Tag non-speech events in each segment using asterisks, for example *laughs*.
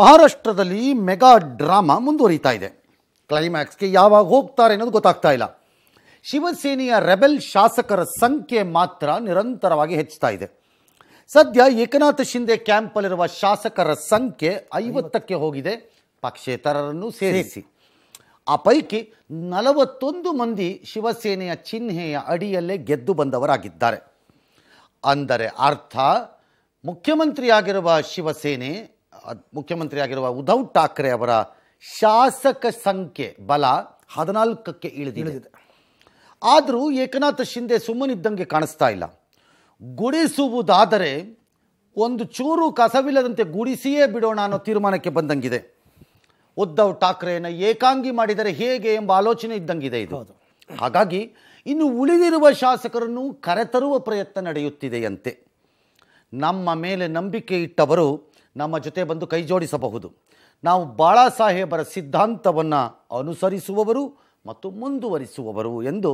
ಮಹಾರಾಷ್ಟ್ರದಲ್ಲಿ mega drama ಮುಂದುವರಿತಾ ಇದೆ ಕ್ಲೈಮ್ಯಾಕ್ಸ್ಗೆ ಯಾವಾಗ ಹೋಗ್ತಾರೆ ಅನ್ನೋದು ಗೊತ್ತಾಗ್ತಾ ಇಲ್ಲ ಶಿವಸೇನೆಯ ರೆಬೆಲ್ ಶಾಸಕರ ಸಂಖ್ಯೆ ಮಾತ್ರ ನಿರಂತರವಾಗಿ ಹೆಚ್ಚುತ್ತಾ ಇದೆ ಸದ್ಯ ಏಕನಾಥ ಶಿಂದೆ ಕ್ಯಾಂಪಲ್ಲಿರುವ ಶಾಸಕರ ಸಂಖ್ಯೆ ಐವತ್ತಕ್ಕೆ ಹೋಗಿದೆ ಪಕ್ಷೇತರರನ್ನು ಸೇರಿಸಿ ಆ ಪೈಕಿ ನಲವತ್ತೊಂದು ಮಂದಿ ಶಿವಸೇನೆಯ ಚಿಹ್ನೆಯ ಅಡಿಯಲ್ಲೇ ಗೆದ್ದು ಬಂದವರಾಗಿದ್ದಾರೆ ಅಂದರೆ ಅರ್ಥ ಮುಖ್ಯಮಂತ್ರಿಯಾಗಿರುವ ಶಿವಸೇನೆ ಮುಖ್ಯಮಂತ್ರಿಯಾಗಿರುವ ಉದ್ಧವ್ ಠಾಕ್ರೆ ಅವರ ಶಾಸಕ ಸಂಖ್ಯೆ ಬಲ ಹದಿನಾಲ್ಕಕ್ಕೆ ಇಳಿದಿದೆ ಆದರೂ ಏಕನಾಥ ಶಿಂದೆ ಸುಮ್ಮನಿದ್ದಂಗೆ ಕಾಣಿಸ್ತಾ ಇಲ್ಲ ಗುಡಿಸುವುದಾದರೆ ಒಂದು ಚೂರು ಕಸವಿಲ್ಲದಂತೆ ಗುಡಿಸಿಯೇ ಬಿಡೋಣ ಅನ್ನೋ ತೀರ್ಮಾನಕ್ಕೆ ಬಂದಂಗಿದೆ ಉದ್ಧವ್ ಠಾಕ್ರೆಯನ್ನು ಏಕಾಂಗಿ ಮಾಡಿದರೆ ಹೇಗೆ ಎಂಬ ಆಲೋಚನೆ ಇದ್ದಂಗಿದೆ ಇದು ಹಾಗಾಗಿ ಇನ್ನು ಉಳಿದಿರುವ ಶಾಸಕರನ್ನು ಕರೆತರುವ ಪ್ರಯತ್ನ ನಡೆಯುತ್ತಿದೆಯಂತೆ ನಮ್ಮ ಮೇಲೆ ನಂಬಿಕೆ ಇಟ್ಟವರು ನಮ್ಮ ಜೊತೆ ಬಂದು ಕೈ ಜೋಡಿಸಬಹುದು ನಾವು ಬಾಳಾ ಸಾಹೇಬರ ಸಿದ್ಧಾಂತವನ್ನು ಅನುಸರಿಸುವವರು ಮತ್ತು ಮುಂದುವರಿಸುವವರು ಎಂದು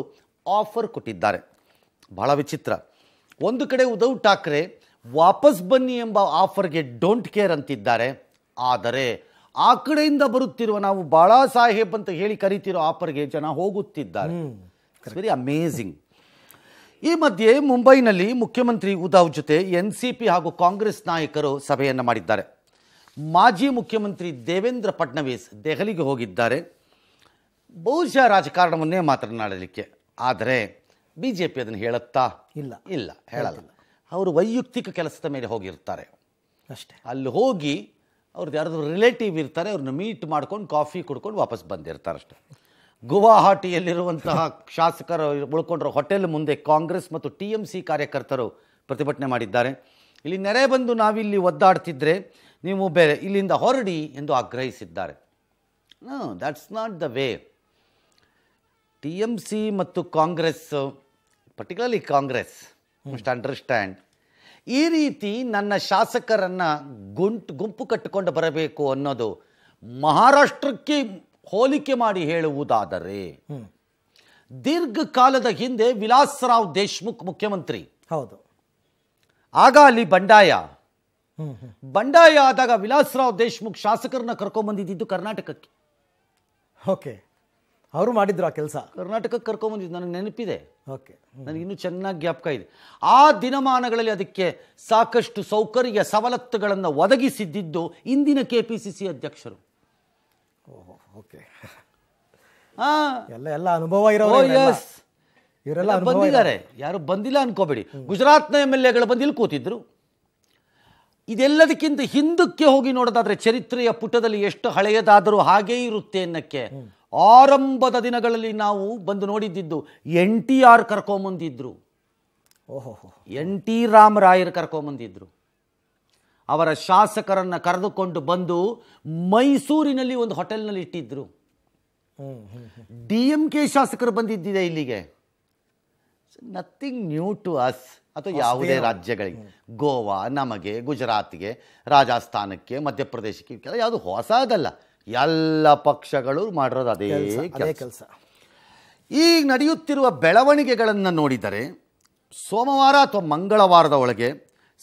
ಆಫರ್ ಕೊಟ್ಟಿದ್ದಾರೆ ಬಹಳ ವಿಚಿತ್ರ ಒಂದು ಕಡೆ ಉದ್ಧವ್ ಠಾಕ್ರೆ ವಾಪಸ್ ಬನ್ನಿ ಎಂಬ ಆಫರ್ಗೆ ಡೋಂಟ್ ಕೇರ್ ಅಂತಿದ್ದಾರೆ ಆದರೆ ಆ ಕಡೆಯಿಂದ ಬರುತ್ತಿರುವ ನಾವು ಬಾಳಾ ಸಾಹೇಬ್ ಅಂತ ಹೇಳಿ ಕರಿತಿರೋ ಆಫರ್ಗೆ ಜನ ಹೋಗುತ್ತಿದ್ದಾರೆ ವೆರಿ ಅಮೇಝಿಂಗ್ ಈ ಮಧ್ಯೆ ಮುಂಬೈನಲ್ಲಿ ಮುಖ್ಯಮಂತ್ರಿ ಉದಾವ್ ಜೊತೆ ಎನ್ ಸಿ ಪಿ ಹಾಗೂ ಕಾಂಗ್ರೆಸ್ ನಾಯಕರು ಸಭೆಯನ್ನು ಮಾಡಿದ್ದಾರೆ ಮಾಜಿ ಮುಖ್ಯಮಂತ್ರಿ ದೇವೇಂದ್ರ ಫಡ್ನವೀಸ್ ದೆಹಲಿಗೆ ಹೋಗಿದ್ದಾರೆ ಬಹುಶಃ ರಾಜಕಾರಣವನ್ನೇ ಮಾತನಾಡಲಿಕ್ಕೆ ಆದರೆ ಬಿ ಜೆ ಪಿ ಅದನ್ನು ಹೇಳುತ್ತಾ ಇಲ್ಲ ಇಲ್ಲ ಹೇಳಲ್ಲ ಅವರು ವೈಯಕ್ತಿಕ ಕೆಲಸದ ಮೇಲೆ ಹೋಗಿರ್ತಾರೆ ಅಷ್ಟೇ ಅಲ್ಲಿ ಹೋಗಿ ಅವ್ರದ್ದು ಯಾರಾದರೂ ರಿಲೇಟಿವ್ ಇರ್ತಾರೆ ಅವ್ರನ್ನ ಮೀಟ್ ಮಾಡ್ಕೊಂಡು ಕಾಫಿ ಕುಡ್ಕೊಂಡು ವಾಪಸ್ ಬಂದಿರ್ತಾರೆ ಅಷ್ಟೇ ಗುವಾಹಟಿಯಲ್ಲಿರುವಂತಹ ಶಾಸಕರು ಉಳ್ಕೊಂಡ್ರ ಹೋಟೆಲ್ ಮುಂದೆ ಕಾಂಗ್ರೆಸ್ ಮತ್ತು ಟಿ ಎಂ ಸಿ ಕಾರ್ಯಕರ್ತರು ಪ್ರತಿಭಟನೆ ಮಾಡಿದ್ದಾರೆ ಇಲ್ಲಿ ನೆರೆ ಬಂದು ನಾವಿಲ್ಲಿ ಒದ್ದಾಡ್ತಿದ್ರೆ ನೀವು ಬೇರೆ ಇಲ್ಲಿಂದ ಹೊರಡಿ ಎಂದು ಆಗ್ರಹಿಸಿದ್ದಾರೆ that's not the way T M C ಮತ್ತು Congress particularly Congress must understand ಈ ರೀತಿ ನನ್ನ ಶಾಸಕರನ್ನು ಗುಂಟು ಗುಂಪು ಕಟ್ಟಿಕೊಂಡು ಬರಬೇಕು ಅನ್ನೋದು ಮಹಾರಾಷ್ಟ್ರಕ್ಕೆ ಹೋಲಿಕೆ ಮಾಡಿ ಹೇಳುವುದಾದರೆ ದೀರ್ಘಕಾಲದ ಹಿಂದೆ ವಿಲಾಸರಾವ್ ದೇಶ್ಮುಖ್ ಮುಖ್ಯಮಂತ್ರಿ ಹೌದು ಆಗ ಅಲ್ಲಿ ಬಂಡಾಯ ಬಂಡಾಯ ಆದಾಗ ವಿಲಾಸರಾವ್ ದೇಶ್ಮುಖ್ ಶಾಸಕರನ್ನ ಕರ್ಕೊಂಡ್ಬಂದಿದ್ದು ಕರ್ನಾಟಕಕ್ಕೆ ಓಕೆ ಅವರು ಮಾಡಿದ್ರು ಆ ಕೆಲಸ ಕರ್ನಾಟಕಕ್ಕೆ ಕರ್ಕೊಂಬಂದಿದ್ದು ನನಗೆ ನೆನಪಿದೆ ಓಕೆ ನನಗಿನ್ನೂ ಚೆನ್ನಾಗಿ ಜ್ಞಾಪಕ ಇದೆ ಆ ದಿನಮಾನಗಳಲ್ಲಿ ಅದಕ್ಕೆ ಸಾಕಷ್ಟು ಸೌಕರ್ಯ ಸವಲತ್ತುಗಳನ್ನು ಒದಗಿಸಿದ್ದಿದ್ದು ಇಂದಿನ ಕೆ ಪಿ ಸಿ ಸಿ ಅಧ್ಯಕ್ಷರು ಓಕೆ ಎಲ್ಲ ಎಲ್ಲ ಅನುಭವ ಇವರೆಲ್ಲ ಬಂದಿದ್ದಾರೆ ಯಾರು ಬಂದಿಲ್ಲ ಅನ್ಕೋಬೇಡಿ ಗುಜರಾತ್ನ ಎಮ್ ಎಲ್ ಎಗಳು ಬಂದು ಇಲ್ಲಿ ಕೂತಿದ್ರು ಇದೆಲ್ಲದಕ್ಕಿಂತ ಹಿಂದಕ್ಕೆ ಹೋಗಿ ನೋಡೋದಾದ್ರೆ ಚರಿತ್ರೆಯ ಪುಟದಲ್ಲಿ ಎಷ್ಟು ಹಳೆಯದಾದರೂ ಹಾಗೇ ಇರುತ್ತೆ ಅನ್ನಕ್ಕೆ ಆರಂಭದ ದಿನಗಳಲ್ಲಿ ನಾವು ಬಂದು ನೋಡಿದ್ದಿದ್ದು ಎನ್ ಟಿ ಆರ್ ಕರ್ಕೊಂಬಂದಿದ್ರು ಓಹೋ ಎನ್ ಟಿ ರಾಮರಾಯರು ಕರ್ಕೊಂಬಂದಿದ್ರು ಅವರ ಶಾಸಕರನ್ನು ಕರೆದುಕೊಂಡು ಬಂದು ಮೈಸೂರಿನಲ್ಲಿ ಒಂದು ಹೋಟೆಲ್ನಲ್ಲಿ ಇಟ್ಟಿದ್ದರು ಡಿ ಎಂ ಕೆ ಶಾಸಕರು ಬಂದಿದ್ದಿದೆ ಇಲ್ಲಿಗೆ ನಥಿಂಗ್ ನ್ಯೂ ಟು ಅಸ್ ಅಥವಾ ಯಾವುದೇ ರಾಜ್ಯಗಳಿಗೆ ಗೋವಾ ನಮಗೆ ಗುಜರಾತ್ಗೆ ರಾಜಸ್ಥಾನಕ್ಕೆ ಮಧ್ಯಪ್ರದೇಶಕ್ಕೆ ಯಾವುದು ಹೊಸದಲ್ಲ ಎಲ್ಲ ಪಕ್ಷಗಳು ಮಾಡಿರೋದು ಅದೇ ಕೆಲಸ ಈಗ ನಡೆಯುತ್ತಿರುವ ಬೆಳವಣಿಗೆಗಳನ್ನು ನೋಡಿದರೆ ಸೋಮವಾರ ಅಥವಾ ಮಂಗಳವಾರದ ಒಳಗೆ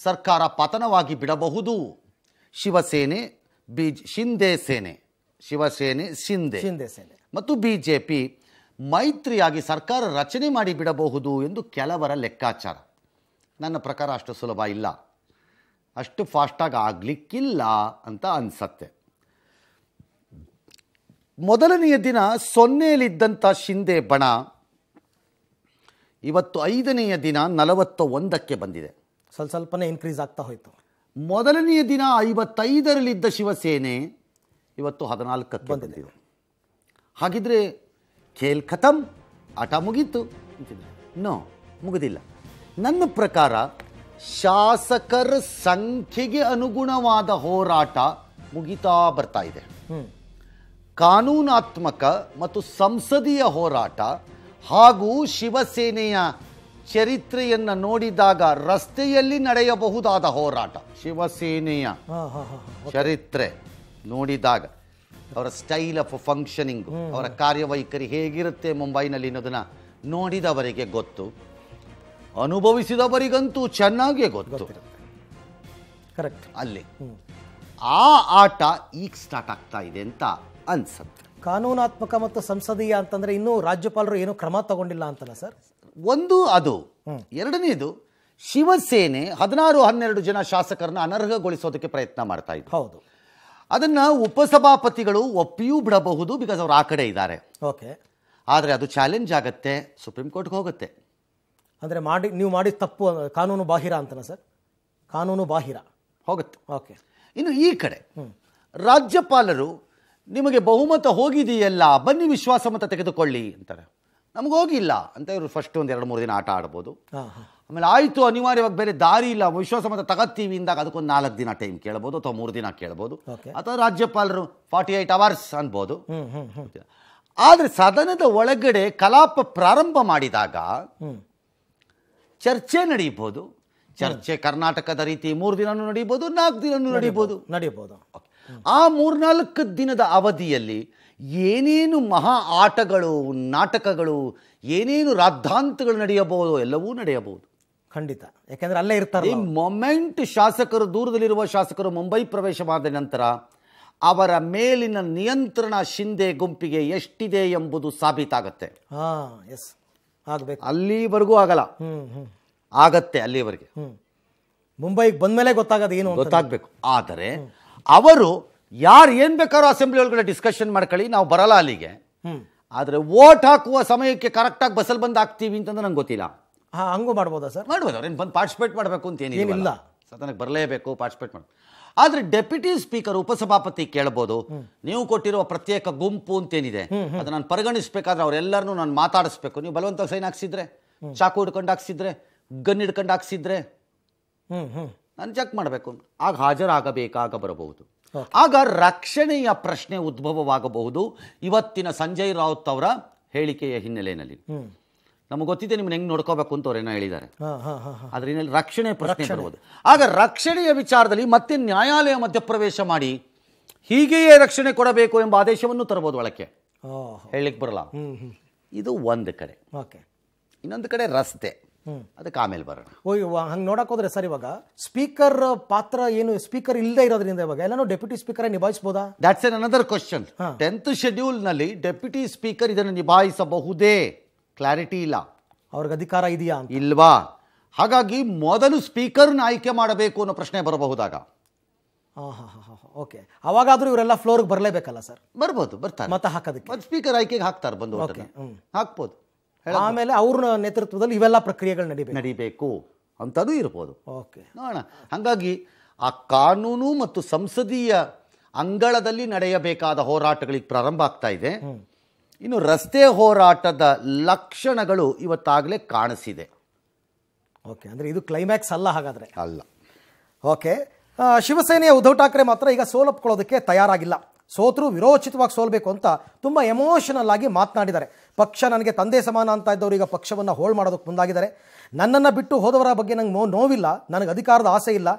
ಸರ್ಕಾರ ಪತನವಾಗಿ ಬಿಡಬಹುದು ಶಿವಸೇನೆ ಬಿ ಶಿಂದೆ ಸೇನೆ ಶಿವಸೇನೆ ಶಿಂದೆ ಶಿಂದೆ ಸೇನೆ ಮತ್ತು ಬಿಜೆಪಿ ಮೈತ್ರಿಯಾಗಿ ಸರ್ಕಾರ ರಚನೆ ಮಾಡಿ ಬಿಡಬಹುದು ಎಂದು ಕೆಲವರ ಲೆಕ್ಕಾಚಾರ ನನ್ನ ಪ್ರಕಾರ ಅಷ್ಟು ಸುಲಭ ಇಲ್ಲ ಅಷ್ಟು ಫಾಸ್ಟಾಗಿ ಆಗಲಿಕ್ಕಿಲ್ಲ ಅಂತ ಅನಿಸತ್ತೆ ಮೊದಲನೆಯ ದಿನ ಸೊನ್ನೆಯಲ್ಲಿದ್ದಂಥ ಶಿಂದೆ ಬಣ ಇವತ್ತು ಐದನೆಯ ದಿನ ನಲವತ್ತ ಒಂದಕ್ಕೆ ಬಂದಿದೆ ಸ್ವಲ್ಪ ಸ್ವಲ್ಪನೇ ಇನ್ಕ್ರೀಸ್ ಆಗ್ತಾ ಹೋಯಿತು ಮೊದಲನೆಯ ದಿನ ಐವತ್ತೈದರಲ್ಲಿದ್ದ ಶಿವಸೇನೆ ಇವತ್ತು ಹದಿನಾಲ್ಕಕ್ಕೆ ಬಂದಿದೆ ಹಾಗಿದ್ರೆ ಖೇಲ್ ಖತಮ್ ಆಟ ಮುಗೀತು ನೋ ಮುಗುದಿಲ್ಲ ನನ್ನ ಪ್ರಕಾರ ಶಾಸಕರ ಸಂಖ್ಯೆಗೆ ಅನುಗುಣವಾದ ಹೋರಾಟ ಮುಗಿತಾ ಬರ್ತಾ ಇದೆ ಕಾನೂನಾತ್ಮಕ ಮತ್ತು ಸಂಸದೀಯ ಹೋರಾಟ ಹಾಗೂ ಶಿವಸೇನೆಯ ಚರಿತ್ರೆಯನ್ನು ನೋಡಿದಾಗ ರಸ್ತೆಯಲ್ಲಿ ನಡೆಯಬಹುದಾದ ಹೋರಾಟ ಶಿವಸೇನೆಯ ಚರಿತ್ರೆ ನೋಡಿದಾಗ ಅವರ ಸ್ಟೈಲ್ ಆಫ್ ಫಂಕ್ಷನಿಂಗ್ ಅವರ ಕಾರ್ಯವೈಖರಿ ಹೇಗಿರುತ್ತೆ ಮುಂಬೈನಲ್ಲಿ ಅನ್ನೋದನ್ನ ನೋಡಿದವರಿಗೆ ಗೊತ್ತು ಅನುಭವಿಸಿದವರಿಗಂತೂ ಚೆನ್ನಾಗೇ ಗೊತ್ತು ಕರೆಕ್ಟ್ ಅಲ್ಲಿ ಆ ಆಟ ಈಗ ಸ್ಟಾರ್ಟ್ ಆಗ್ತಾ ಇದೆ ಅಂತ ಅನ್ಸುತ್ತೆ ಕಾನೂನಾತ್ಮಕ ಮತ್ತು ಸಂಸದೀಯ ಅಂತಂದ್ರೆ ಇನ್ನೂ ರಾಜ್ಯಪಾಲರು ಏನು ಕ್ರಮ ತಗೊಂಡಿಲ್ಲ ಅಂತಲ್ಲ ಸರ್ ಒಂದು ಅದು ಎರಡನೇದು ಶಿವಸೇನೆ ಹದಿನಾರು ಹನ್ನೆರಡು ಜನ ಶಾಸಕರನ್ನ ಅನರ್ಹಗೊಳಿಸೋದಕ್ಕೆ ಪ್ರಯತ್ನ ಮಾಡ್ತಾ ಇತ್ತು ಹೌದು ಅದನ್ನ ಉಪಸಭಾಪತಿಗಳು ಒಪ್ಪಿಯೂ ಬಿಡಬಹುದು ಬಿಕಾಸ್ ಅವ್ರು ಆ ಕಡೆ ಇದ್ದಾರೆ ಓಕೆ ಆದರೆ ಅದು ಚಾಲೆಂಜ್ ಆಗುತ್ತೆ ಸುಪ್ರೀಂ ಕೋರ್ಟ್ಗೆ ಹೋಗುತ್ತೆ ಅಂದರೆ ಮಾಡಿ ನೀವು ಮಾಡಿದ ತಪ್ಪು ಕಾನೂನು ಬಾಹಿರ ಅಂತನ ಸರ್ ಕಾನೂನು ಬಾಹಿರ ಹೋಗುತ್ತೆ ಓಕೆ ಇನ್ನು ಈ ಕಡೆ ರಾಜ್ಯಪಾಲರು ನಿಮಗೆ ಬಹುಮತ ಹೋಗಿದೆಯಲ್ಲ ಬನ್ನಿ ವಿಶ್ವಾಸಮತ ತೆಗೆದುಕೊಳ್ಳಿ ಅಂತಾರೆ ನಮ್ಗೆ ಹೋಗಿಲ್ಲ ಅಂತ ಇವರು ಫಸ್ಟ್ ಒಂದು ಎರಡು ಮೂರು ದಿನ ಆಟ ಆಡ್ಬೋದು ಆಮೇಲೆ ಆಯಿತು ಅನಿವಾರ್ಯವಾಗಿ ಬೇರೆ ದಾರಿ ಇಲ್ಲ ವಿಶ್ವಾಸಮತ ತಗತ್ತೀವಿ ಇಂದಾಗ ಅದಕ್ಕೊಂದು ನಾಲ್ಕು ದಿನ ಟೈಮ್ ಕೇಳ್ಬೋದು ಅಥವಾ ಮೂರು ದಿನ ಕೇಳ್ಬೋದು ಅಥವಾ ರಾಜ್ಯಪಾಲರು ಫಾರ್ಟಿ ಏಯ್ಟ್ ಅವರ್ಸ್ ಅನ್ಬೋದು ಆದರೆ ಸದನದ ಒಳಗಡೆ ಕಲಾಪ ಪ್ರಾರಂಭ ಮಾಡಿದಾಗ ಚರ್ಚೆ ನಡೀಬೋದು ಚರ್ಚೆ ಕರ್ನಾಟಕದ ರೀತಿ ಮೂರು ದಿನನೂ ನಡೀಬೋದು ನಾಲ್ಕು ದಿನನೂ ನಡೀಬೋದು ನಡೀಬೋದು ಆ ಮೂರ್ನಾಲ್ಕು ದಿನದ ಅವಧಿಯಲ್ಲಿ ಏನೇನು ಮಹಾ ಆಟಗಳು ನಾಟಕಗಳು ಏನೇನು ರಾದ್ಧಾಂತಗಳು ನಡೆಯಬಹುದು ಎಲ್ಲವೂ ನಡೆಯಬಹುದು ಖಂಡಿತ ಯಾಕೆಂದರೆ ಅಲ್ಲೇ ಇರ್ತಾರೆ ಈ ಮೊಮೆಂಟ್ ಶಾಸಕರು ದೂರದಲ್ಲಿರುವ ಶಾಸಕರು ಮುಂಬೈ ಪ್ರವೇಶವಾದ ನಂತರ ಅವರ ಮೇಲಿನ ನಿಯಂತ್ರಣ ಶಿಂದೆ ಗುಂಪಿಗೆ ಎಷ್ಟಿದೆ ಎಂಬುದು ಸಾಬೀತಾಗತ್ತೆ ಎಸ್ ಆಗಬೇಕು ಅಲ್ಲಿವರೆಗೂ ಆಗಲ್ಲ ಆಗತ್ತೆ ಅಲ್ಲಿವರೆಗೆ ಮುಂಬೈಗೆ ಬಂದ ಮೇಲೆ ಗೊತ್ತಾಗೋದು ಏನು ಗೊತ್ತಾಗಬೇಕು ಆದರೆ ಅವರು ಯಾರು ಏನು ಬೇಕಾದ್ರೂ ಅಸೆಂಬ್ಲಿ ಒಳಗಡೆ ಡಿಸ್ಕಷನ್ ಮಾಡ್ಕೊಳ್ಳಿ ನಾವು ಬರಲ್ಲ ಅಲ್ಲಿಗೆ ಆದರೆ ವೋಟ್ ಹಾಕುವ ಸಮಯಕ್ಕೆ ಕರೆಕ್ಟಾಗಿ ಬಸ್ಸಲ್ಲಿ ಬಂದು ಹಾಕ್ತೀವಿ ಅಂತಂದ್ರೆ ನಂಗೆ ಗೊತ್ತಿಲ್ಲ ಹಾಂ ಹಂಗೂ ಮಾಡ್ಬೋದಾ ಸರ್ ಮಾಡ್ಬೋದು ಅವ್ರೇನು ಬಂದು ಪಾರ್ಟಿಸಿಪೇಟ್ ಮಾಡಬೇಕು ಅಂತ ಏನಿಲ್ಲ ಸದನಕ್ಕೆ ಬರಲೇಬೇಕು ಪಾರ್ಟಿಸಿಪೇಟ್ ಮಾಡಿ ಆದರೆ ಡೆಪ್ಯೂಟಿ ಸ್ಪೀಕರ್ ಉಪಸಭಾಪತಿ ಕೇಳ್ಬೋದು ನೀವು ಕೊಟ್ಟಿರುವ ಪ್ರತ್ಯೇಕ ಗುಂಪು ಅಂತ ಏನಿದೆ ಅದು ನಾನು ಪರಿಗಣಿಸಬೇಕಾದ್ರೆ ಅವರೆಲ್ಲರನ್ನೂ ನಾನು ಮಾತಾಡಿಸ್ಬೇಕು ನೀವು ಬಲವಂತ ಸೈನ್ ಹಾಕ್ಸಿದ್ರೆ ಚಾಕು ಹಿಡ್ಕೊಂಡು ಹಾಕ್ಸಿದ್ರೆ ಗನ್ ಹಿಡ್ಕೊಂಡು ಹಾಕ್ಸಿದ್ರೆ ನಾನು ಚೆಕ್ ಮಾಡಬೇಕು ಆಗ ಹಾಜರಾಗಬೇಕಾಗ ಬರಬಹುದು ಆಗ ರಕ್ಷಣೆಯ ಪ್ರಶ್ನೆ ಉದ್ಭವವಾಗಬಹುದು ಇವತ್ತಿನ ಸಂಜಯ್ ರಾವತ್ ಅವರ ಹೇಳಿಕೆಯ ಹಿನ್ನೆಲೆಯಲ್ಲಿ ನಮಗೆ ಗೊತ್ತಿದೆ ನಿಮ್ಮನ್ನ ಹೆಂಗ್ ನೋಡ್ಕೋಬೇಕು ಅಂತ ಅವ್ರೇನೋ ಹೇಳಿದ್ದಾರೆ ಅದರಿಂದ ರಕ್ಷಣೆ ಪ್ರಶ್ನೆ ಆಗ ರಕ್ಷಣೆಯ ವಿಚಾರದಲ್ಲಿ ಮತ್ತೆ ನ್ಯಾಯಾಲಯ ಮಧ್ಯಪ್ರವೇಶ ಮಾಡಿ ಹೀಗೆಯೇ ರಕ್ಷಣೆ ಕೊಡಬೇಕು ಎಂಬ ಆದೇಶವನ್ನು ತರಬಹುದು ಒಳಕ್ಕೆ ಹೇಳಲಿಕ್ಕೆ ಬರಲ್ಲ ಇದು ಒಂದು ಕಡೆ ಇನ್ನೊಂದು ಕಡೆ ರಸ್ತೆ ಅದಕ್ಕೆ ಆಮೇಲೆ ಬರೋಣ ಓ ಹಂಗೆ ನೋಡಕ್ಕೆ ಹೋದ್ರೆ ಸರ್ ಇವಾಗ ಸ್ಪೀಕರ್ ಪಾತ್ರ ಏನು ಸ್ಪೀಕರ್ ಇಲ್ಲದೆ ಇರೋದ್ರಿಂದ ಇವಾಗ ಎಲ್ಲಾನು ಡೆಪ್ಯೂಟಿ ಸ್ಪೀಕರ್ ನಿಭಾಯಿಸಬಹುದಾ that's an another question tenth schedule ನಲ್ಲಿ ಡೆಪ್ಯೂಟಿ ಸ್ಪೀಕರ್ ಇದನ್ನು ನಿಭಾಯಿಸಬಹುದೇ ಕ್ಲಾರಿಟಿ ಇಲ್ಲ ಅವ್ರಿಗೆ ಅಧಿಕಾರ ಇದೆಯಾ ಇಲ್ವಾ ಹಾಗಾಗಿ ಮೊದಲು ಸ್ಪೀಕರ್ನ ಆಯ್ಕೆ ಮಾಡಬೇಕು ಅನ್ನೋ ಪ್ರಶ್ನೆ ಬರಬಹುದಾಗ ಓಕೆ ಅವಾಗಾದ್ರೂ ಇವರೆಲ್ಲ ಫ್ಲೋರ್ಗೆ ಬರಲೇಬೇಕಲ್ಲ ಸರ್ ಬರ್ಬೋದು ಬರ್ತಾರೆ ಮತ್ತೆ ಹಾಕೋದಕ್ಕೆ ಸ್ಪೀಕರ್ ಆಯ್ಕೆಗೆ ಹಾಕ್ತಾರೆ ಬಂದು ಹಾಕ್ಬೋದು ಆಮೇಲೆ ಅವ್ರ ನೇತೃತ್ವದಲ್ಲಿ ಇವೆಲ್ಲ ಪ್ರಕ್ರಿಯೆಗಳು ನಡಿಬೇಕು ನಡಿಬೇಕು ಅಂಥದ್ದು ಇರ್ಬೋದು ಓಕೆ ನೋಡೋಣ ಹಾಗಾಗಿ ಆ ಕಾನೂನು ಮತ್ತು ಸಂಸದೀಯ ಅಂಗಳದಲ್ಲಿ ನಡೆಯಬೇಕಾದ ಹೋರಾಟಗಳಿಗೆ ಪ್ರಾರಂಭ ಆಗ್ತಾ ಇದೆ ಇನ್ನು ರಸ್ತೆ ಹೋರಾಟದ ಲಕ್ಷಣಗಳು ಇವತ್ತಾಗಲೇ ಕಾಣಿಸಿದೆ ಓಕೆ ಅಂದರೆ ಇದು ಕ್ಲೈಮ್ಯಾಕ್ಸ್ ಅಲ್ಲ ಹಾಗಾದರೆ ಅಲ್ಲ ಓಕೆ ಶಿವಸೇನೆಯ ಉದ್ಧವ್ ಠಾಕ್ರೆ ಮಾತ್ರ ಈಗ ಸೋಲಪ್ಕೊಳ್ಳೋದಕ್ಕೆ ತಯಾರಾಗಿಲ್ಲ ಸೋತರೂ ವಿರೋಚಿತವಾಗಿ ಸೋಲ್ಬೇಕು ಅಂತ ತುಂಬ ಎಮೋಷನಲ್ ಆಗಿ ಮಾತನಾಡಿದ್ದಾರೆ ಪಕ್ಷ ನನಗೆ ತಂದೆ ಸಮಾನ ಅಂತ ಇದ್ದವರು ಈಗ ಪಕ್ಷವನ್ನು ಹೋಳ್ ಮಾಡೋದಕ್ಕೆ ಮುಂದಾಗಿದ್ದಾರೆ ನನ್ನನ್ನು ಬಿಟ್ಟು ಹೋದವರ ಬಗ್ಗೆ ನಂಗೆ ನೋ ನೋವಿಲ್ಲ ನನಗೆ ಅಧಿಕಾರದ ಆಸೆ ಇಲ್ಲ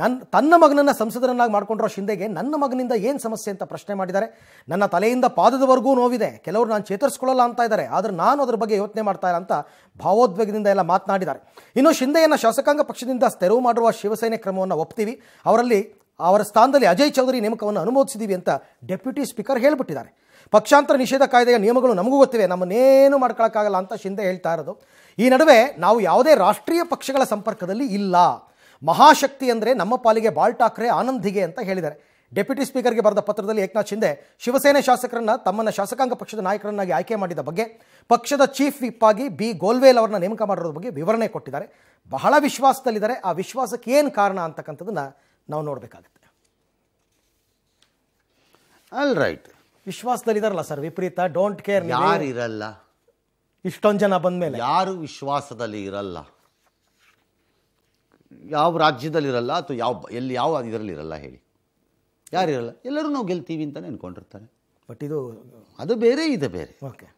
ನನ್ನ ತನ್ನ ಮಗನನ್ನು ಸಂಸದರನ್ನಾಗಿ ಮಾಡಿಕೊಂಡಿರೋ ಶಿಂದೆಗೆ ನನ್ನ ಮಗನಿಂದ ಏನು ಸಮಸ್ಯೆ ಅಂತ ಪ್ರಶ್ನೆ ಮಾಡಿದ್ದಾರೆ ನನ್ನ ತಲೆಯಿಂದ ಪಾದದವರೆಗೂ ನೋವಿದೆ ಕೆಲವರು ನಾನು ಚೇತರಿಸ್ಕೊಳ್ಳಲ್ಲ ಅಂತ ಇದ್ದಾರೆ ಆದರೆ ನಾನು ಅದ್ರ ಬಗ್ಗೆ ಯೋಚನೆ ಮಾಡ್ತಾ ಇಲ್ಲ ಅಂತ ಭಾವೋದ್ವೇಗದಿಂದ ಎಲ್ಲ ಮಾತನಾಡಿದ್ದಾರೆ ಇನ್ನು ಶಿಂದೆಯನ್ನು ಶಾಸಕಾಂಗ ಪಕ್ಷದಿಂದ ತೆರವು ಮಾಡಿರುವ ಶಿವಸೇನೆ ಕ್ರಮವನ್ನು ಒಪ್ತೀವಿ ಅವರಲ್ಲಿ ಅವರ ಸ್ಥಾನದಲ್ಲಿ ಅಜಯ್ ಚೌಧರಿ ನೇಮಕವನ್ನು ಅನುಮೋದಿಸಿದ್ದೀವಿ ಅಂತ ಡೆಪ್ಯೂಟಿ ಸ್ಪೀಕರ್ ಹೇಳಿಬಿಟ್ಟಿದ್ದಾರೆ ಪಕ್ಷಾಂತರ ನಿಷೇಧ ಕಾಯ್ದೆಯ ನಿಯಮಗಳು ನಮಗೂ ಗೊತ್ತಿವೆ ನಮ್ಮನ್ನೇನು ಮಾಡ್ಕೊಳ್ಳೋಕ್ಕಾಗಲ್ಲ ಅಂತ ಶಿಂದೆ ಹೇಳ್ತಾ ಇರೋದು ಈ ನಡುವೆ ನಾವು ಯಾವುದೇ ರಾಷ್ಟ್ರೀಯ ಪಕ್ಷಗಳ ಸಂಪರ್ಕದಲ್ಲಿ ಇಲ್ಲ ಮಹಾಶಕ್ತಿ ಅಂದರೆ ನಮ್ಮ ಪಾಲಿಗೆ ಬಾಳ್ ಠಾಕ್ರೆ ಆನಂದಿಗೆ ಅಂತ ಹೇಳಿದ್ದಾರೆ ಡೆಪ್ಯೂಟಿ ಸ್ಪೀಕರ್ಗೆ ಬರೆದ ಪತ್ರದಲ್ಲಿ ಏಕನಾಥ್ ಶಿಂದೆ ಶಿವಸೇನೆ ಶಾಸಕರನ್ನು ತಮ್ಮನ್ನು ಶಾಸಕಾಂಗ ಪಕ್ಷದ ನಾಯಕರನ್ನಾಗಿ ಆಯ್ಕೆ ಮಾಡಿದ ಬಗ್ಗೆ ಪಕ್ಷದ ಚೀಫ್ ವಿಪ್ ಆಗಿ ಬಿ ಗೋಲ್ವೇಲ್ ಅವರನ್ನ ನೇಮಕ ಮಾಡಿರೋದ್ರ ಬಗ್ಗೆ ವಿವರಣೆ ಕೊಟ್ಟಿದ್ದಾರೆ ಬಹಳ ವಿಶ್ವಾಸದಲ್ಲಿದ್ದಾರೆ ಆ ವಿಶ್ವಾಸಕ್ಕೆ ಏನು ಕಾರಣ ಅಂತಕ್ಕಂಥದ್ದನ್ನು ನಾವು ನೋಡಬೇಕಾಗತ್ತೆ ಅಲ್ ರೈಟ್ ವಿಶ್ವಾಸದಲ್ಲಿದ್ದಾರಲ್ಲ ಸರ್ ವಿಪರೀತ ಡೋಂಟ್ ಕೇರ್ ಯಾರು ಇರಲ್ಲ ಇಷ್ಟೊಂದು ಜನ ಬಂದ ಮೇಲೆ ಯಾರು ವಿಶ್ವಾಸದಲ್ಲಿ ಇರಲ್ಲ ಯಾವ ರಾಜ್ಯದಲ್ಲಿರಲ್ಲ ಅಥವಾ ಯಾವ ಎಲ್ಲಿ ಯಾವ ಇದರಲ್ಲಿ ಇರಲ್ಲ ಹೇಳಿ ಯಾರು ಇರಲ್ಲ ಎಲ್ಲರೂ ನಾವು ಗೆಲ್ತೀವಿ ಅಂತಲೇ ಅಂದ್ಕೊಂಡಿರ್ತಾರೆ ಬಟ್ ಇದು ಅದು ಬೇರೆ ಇದೆ ಬೇರೆ ಓಕೆ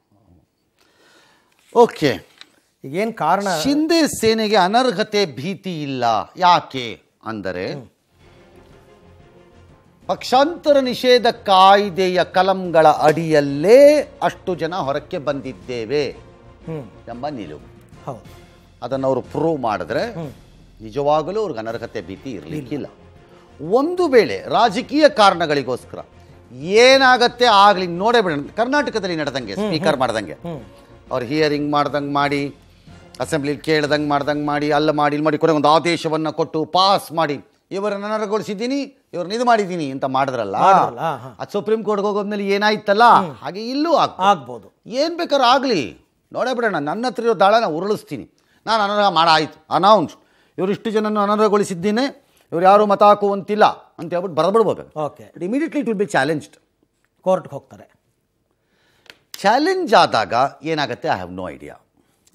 ಓಕೆ ಈಗೇನು ಕಾರಣ ಶಿಂದೆ ಸೇನೆಗೆ ಅನರ್ಹತೆ ಭೀತಿ ಇಲ್ಲ ಯಾಕೆ ಅಂದರೆ ಪಕ್ಷಾಂತರ ನಿಷೇಧ ಕಾಯ್ದೆಯ ಕಲಂಗಳ ಅಡಿಯಲ್ಲೇ ಅಷ್ಟು ಜನ ಹೊರಕ್ಕೆ ಬಂದಿದ್ದೇವೆ ಎಂಬ ನಿಲುವು ಅದನ್ನು ಅವರು ಪ್ರೂವ್ ಮಾಡಿದ್ರೆ ನಿಜವಾಗಲೂ ಅವ್ರಿಗೆ ಅನರ್ಹತೆ ಭೀತಿ ಇರಲಿಕ್ಕಿಲ್ಲ ಒಂದು ವೇಳೆ ರಾಜಕೀಯ ಕಾರಣಗಳಿಗೋಸ್ಕರ ಏನಾಗತ್ತೆ ಆಗಲಿ ನೋಡೇ ಬಿಡ ಕರ್ನಾಟಕದಲ್ಲಿ ನಡೆದಂಗೆ ಸ್ಪೀಕರ್ ಮಾಡ್ದಂಗೆ ಅವ್ರು ಹಿಯರಿಂಗ್ ಮಾಡ್ದಂಗೆ ಮಾಡಿ ಅಸೆಂಬ್ಲಿ ಕೇಳ್ದಂಗೆ ಮಾಡ್ದಂಗೆ ಮಾಡಿ ಅಲ್ಲ ಮಾಡಿ ಇಲ್ಲಿ ಮಾಡಿ ಕೊನೆಗೆ ಒಂದು ಆದೇಶವನ್ನು ಕೊಟ್ಟು ಪಾಸ್ ಮಾಡಿ ಇವರು ಅನರ್ಹಗೊಳಿಸಿದ್ದೀನಿ ಇವ್ರನ್ನ ಇದು ಮಾಡಿದ್ದೀನಿ ಅಂತ ಮಾಡಿದ್ರಲ್ಲ ಅದು ಸುಪ್ರೀಂ ಕೋರ್ಟ್ಗೆ ಹೋಗೋದ್ಮೇಲೆ ಏನಾಯ್ತಲ್ಲ ಹಾಗೆ ಇಲ್ಲೂ ಆಗ್ಬೋದು ಏನು ಬೇಕಾದ್ರೂ ಆಗಲಿ ನೋಡೇ ಬಿಡೋಣ ನನ್ನ ಹತ್ರ ಇರೋ ದಾಳನ ಉರುಳಿಸ್ತೀನಿ ನಾನು ಅನರ್ಹ ಮಾಡಾಯಿತು ಅನೌನ್ಸ್ ಇವರು ಇಷ್ಟು ಜನನ ಅನರ್ಹಗೊಳಿಸಿದ್ದೀನಿ ಇವ್ರು ಯಾರು ಮತ ಹಾಕುವಂತಿಲ್ಲ ಅಂತ ಹೇಳ್ಬಿಟ್ಟು ಬರ್ದ್ಬಿಡ್ಬೋದು okay immediately it will be challenged ಕೋರ್ಟ್ಗೆ ಹೋಗ್ತಾರೆ ಚಾಲೆಂಜ್ ಆದಾಗ ಏನಾಗುತ್ತೆ ಐ ಹ್ಯಾವ್ ನೋ ಐಡಿಯಾ